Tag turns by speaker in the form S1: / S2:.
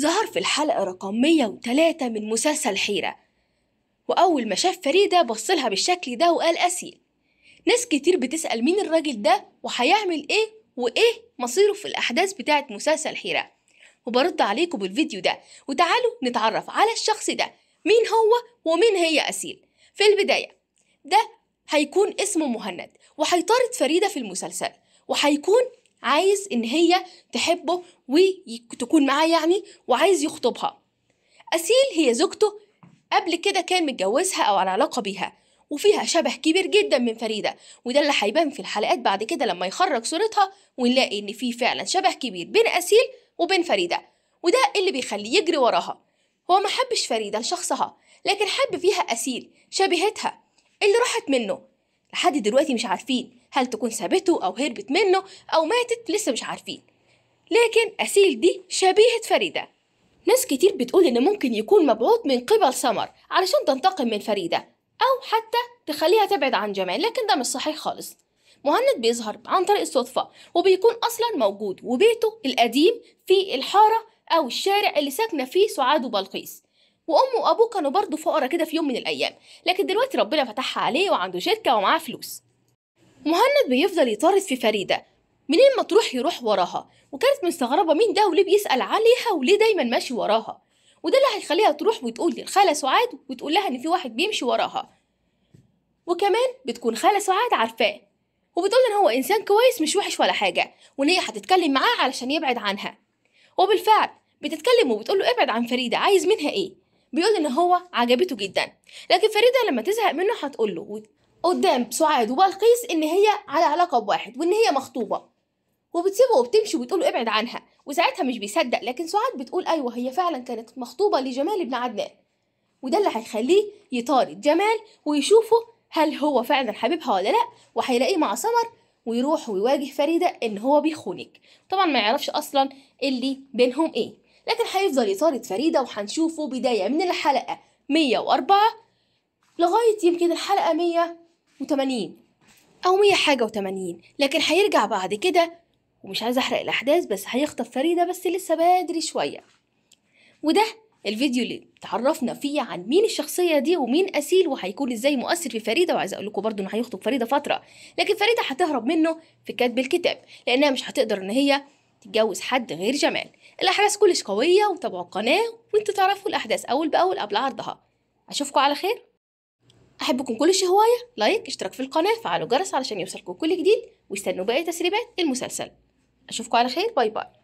S1: ظهر في الحلقة رقم 103 من مسلسل حيرة وأول ما شاف فريدة بصلها بالشكل ده وقال أسيل ناس كتير بتسأل مين الراجل ده وهيعمل إيه وإيه مصيره في الأحداث بتاعة مسلسل حيرة وبرد عليكم بالفيديو ده وتعالوا نتعرف على الشخص ده مين هو ومين هي أسيل في البداية ده هيكون اسمه مهند وهيطارد فريدة في المسلسل وهيكون عايز ان هي تحبه وتكون معاه يعني وعايز يخطبها أسيل هي زوجته قبل كده كان متجوزها أو على علاقة بيها وفيها شبه كبير جدا من فريدة وده اللي هيبان في الحلقات بعد كده لما يخرج صورتها ونلاقي إن في فعلا شبه كبير بين أسيل وبين فريدة وده اللي بيخليه يجري وراها هو ما حبش فريدة لشخصها لكن حب فيها أسيل شبيهتها اللي راحت منه لحد دلوقتي مش عارفين هل تكون سابته أو هربت منه أو ماتت لسه مش عارفين لكن أسيل دي شبيهة فريدة ناس كتير بتقول إن ممكن يكون مبعوث من قبل سمر علشان تنتقم من فريدة أو حتى تخليها تبعد عن جمال لكن ده مش صحيح خالص مهند بيظهر عن طريق الصدفة وبيكون أصلا موجود وبيته القديم في الحارة أو الشارع اللي ساكنة فيه سعاد وبلقيس وأمه وأبوه كانوا برضه فقراء كده في يوم من الأيام لكن دلوقتي ربنا فتحها عليه وعنده شركة ومعاه فلوس مهند بيفضل يطارد في فريدة منين ما تروح يروح وراها وكانت مستغربة مين ده وليه بيسأل عليها وليه دايما ماشي وراها وده اللي هيخليها تروح وتقول للخالة سعاد وتقول لها إن في واحد بيمشي وراها وكمان بتكون خالة سعاد عارفاه وبتقول إن هو إنسان كويس مش وحش ولا حاجة وإن هي هتتكلم معاه علشان يبعد عنها وبالفعل بتتكلم وبتقول له ابعد عن فريدة عايز منها إيه بيقول إن هو عجبته جدا لكن فريدة لما تزهق منه هتقول له قدام سعاد وبلقيس ان هي على علاقه بواحد وان هي مخطوبه وبتسيبه وبتمشي وبتقول ابعد عنها وساعتها مش بيصدق لكن سعاد بتقول ايوه هي فعلا كانت مخطوبه لجمال بن عدنان وده اللي هيخليه يطارد جمال ويشوفه هل هو فعلا حبيبها ولا لا وهيلاقيه مع سمر ويروح ويواجه فريده ان هو بيخونك طبعا ما يعرفش اصلا اللي بينهم ايه لكن هيفضل يطارد فريده وهنشوفه بدايه من الحلقه 104 لغايه يمكن الحلقه 100 وتمانين أو مية حاجة وتمانين لكن هيرجع بعد كده ومش عايزة أحرق الأحداث بس هيخطف فريدة بس لسه بدري شوية وده الفيديو اللي تعرفنا فيه عن مين الشخصيه دي ومين اسيل وهيكون ازاي مؤثر في فريده وعايزه اقول لكم برضو انه هيخطب فريده فتره لكن فريده هتهرب منه في كتب الكتاب لانها مش هتقدر ان هي تتجوز حد غير جمال الاحداث كلش قويه وتابعوا القناه وانتوا تعرفوا الاحداث اول باول قبل عرضها اشوفكم على خير احبكم كل شهوايه لايك اشتراك في القناه فعلوا الجرس علشان يوصلكم كل جديد واستنوا باقي تسريبات المسلسل اشوفكم على خير باي باي